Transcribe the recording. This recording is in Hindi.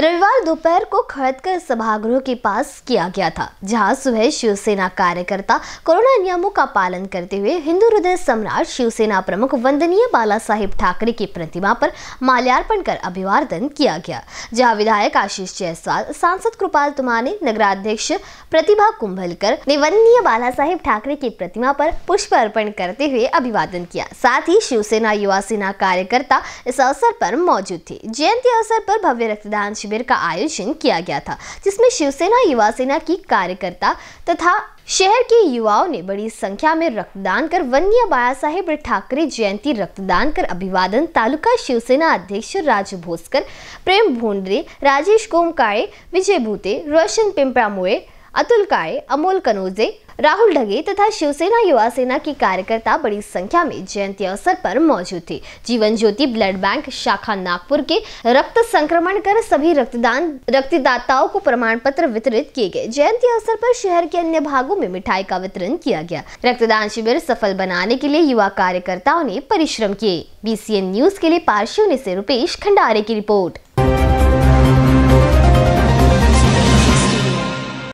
रविवार दोपहर को खड़कर सभागृह के पास किया गया था जहां सुबह शिवसेना कार्यकर्ता कोरोना नियमों का पालन करते हुए हिंदू हृदय सम्राट शिवसेना प्रमुख वंदनीय बाला साहिब ठाकरे की प्रतिमा पर माल्यार्पण कर अभिवादन किया गया जहाँ विधायक आशीष जायसवाल सांसद कृपाल तुमाने नगराध्यक्ष प्रतिभा कुंभलकर ने वंदनीय बाला साहिब ठाकरे की प्रतिमा पर पुष्प अर्पण करते हुए अभिवादन किया साथ ही शिवसेना युवा सेना कार्यकर्ता इस अवसर पर मौजूद थे जयंती अवसर पर भव्य रक्तदान शिविर का आयोजन किया गया था जिसमें शिवसेना युवा सेना की कार्यकर्ता तथा शहर के युवाओं ने बड़ी संख्या में रक्तदान कर वन्य बाया साहेब ठाकरे जयंती रक्तदान कर अभिवादन तालुका शिवसेना अध्यक्ष राज भोसकर प्रेम भोंडरे राजेश कोमकाड़े विजय भूते रोशन पिंपरा पिंपरामोए अतुल काय अमोल कनोजे राहुल ढगे तथा शिवसेना युवा सेना के कार्यकर्ता बड़ी संख्या में जयंती अवसर पर मौजूद थे जीवन ज्योति ब्लड बैंक शाखा नागपुर के रक्त संक्रमण कर सभी रक्तदान रक्तदाताओं को प्रमाण पत्र वितरित किए गए जयंती अवसर पर शहर के अन्य भागों में मिठाई का वितरण किया गया रक्तदान शिविर सफल बनाने के लिए युवा कार्यकर्ताओं ने परिश्रम किए बी न्यूज के लिए पार्शियों ने रूपेश खंडारे की रिपोर्ट